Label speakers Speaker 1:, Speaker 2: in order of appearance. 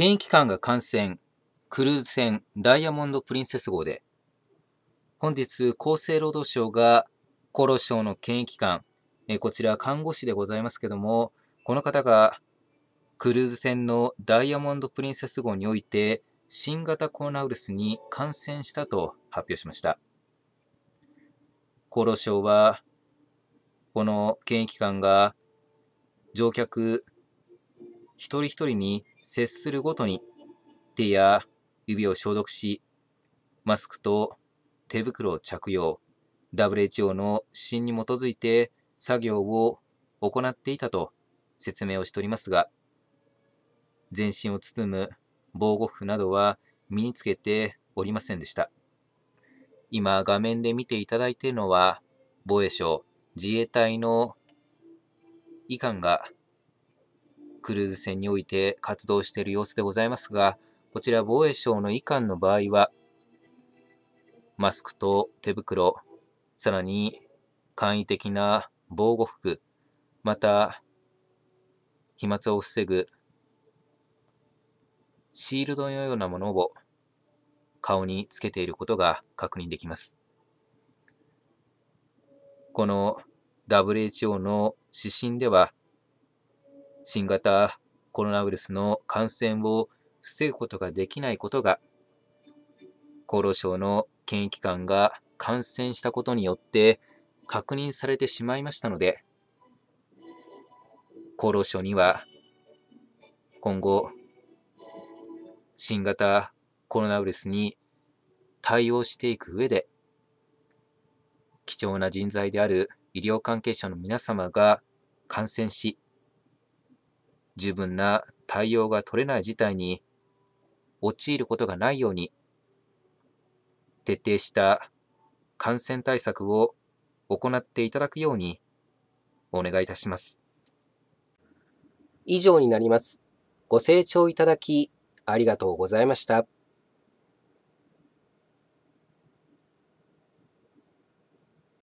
Speaker 1: 検疫官が感染、クルーズ船ダイヤモンド・プリンセス号で、本日、厚生労働省が厚労省の検疫官、えこちら看護師でございますけども、この方がクルーズ船のダイヤモンド・プリンセス号において、新型コロナウイルスに感染したと発表しました。厚労省は、この検疫官が乗客一人一人に接するごとに手や指を消毒し、マスクと手袋を着用、WHO の指針に基づいて作業を行っていたと説明をしておりますが、全身を包む防護服などは身につけておりませんでした。今画面で見ていただいているのは、防衛省自衛隊の医官がクルーズ船において活動している様子でございますが、こちら防衛省の以下の場合は、マスクと手袋、さらに簡易的な防護服、また、飛沫を防ぐシールドのようなものを顔につけていることが確認できます。この WHO の指針では、新型コロナウイルスの感染を防ぐことができないことが、厚労省の検疫官が感染したことによって確認されてしまいましたので、厚労省には今後、新型コロナウイルスに対応していく上で、貴重な人材である医療関係者の皆様が感染し、十分な対応が取れない事態に陥ることがないように、徹底した感染対策を行っていただくようにお願いいたします。以上になります。ご清聴いただきありがとうございました。